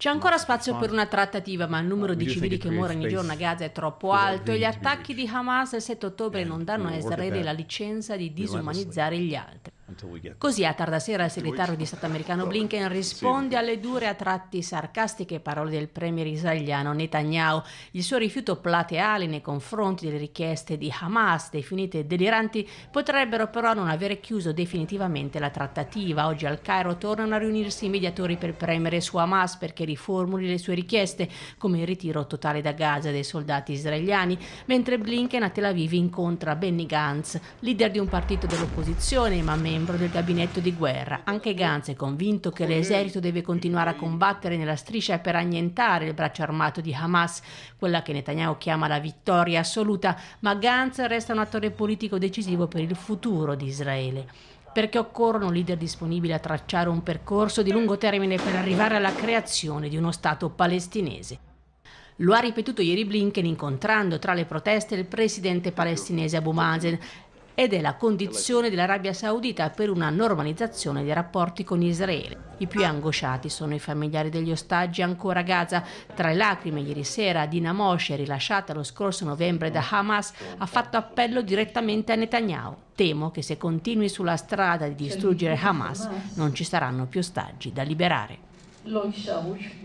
C'è ancora spazio per una trattativa, ma il numero di civili che muore ogni giorno a Gaza è troppo alto e gli attacchi di Hamas il 7 ottobre eh, non danno a Israele la licenza di disumanizzare gli altri. Così a tarda sera il segretario di Stato americano Blinken risponde alle dure a tratti sarcastiche parole del premier israeliano Netanyahu, il suo rifiuto plateale nei confronti delle richieste di Hamas definite deliranti potrebbero però non avere chiuso definitivamente la trattativa. Oggi al Cairo tornano a riunirsi i mediatori per premere su Hamas perché riformuli le sue richieste come il ritiro totale da Gaza dei soldati israeliani, mentre Blinken a Tel Aviv incontra Benny Gantz, leader di un partito dell'opposizione ma membro membro del gabinetto di guerra. Anche Gantz è convinto che l'esercito deve continuare a combattere nella striscia per annientare il braccio armato di Hamas, quella che Netanyahu chiama la vittoria assoluta, ma Gantz resta un attore politico decisivo per il futuro di Israele perché occorrono leader disponibili a tracciare un percorso di lungo termine per arrivare alla creazione di uno Stato palestinese. Lo ha ripetuto ieri Blinken incontrando tra le proteste il presidente palestinese Abu Mazen ed è la condizione dell'Arabia Saudita per una normalizzazione dei rapporti con Israele. I più angosciati sono i familiari degli ostaggi ancora a Gaza. Tra le lacrime ieri sera Dina Moshe, rilasciata lo scorso novembre da Hamas, ha fatto appello direttamente a Netanyahu. Temo che se continui sulla strada di distruggere Hamas non ci saranno più ostaggi da liberare.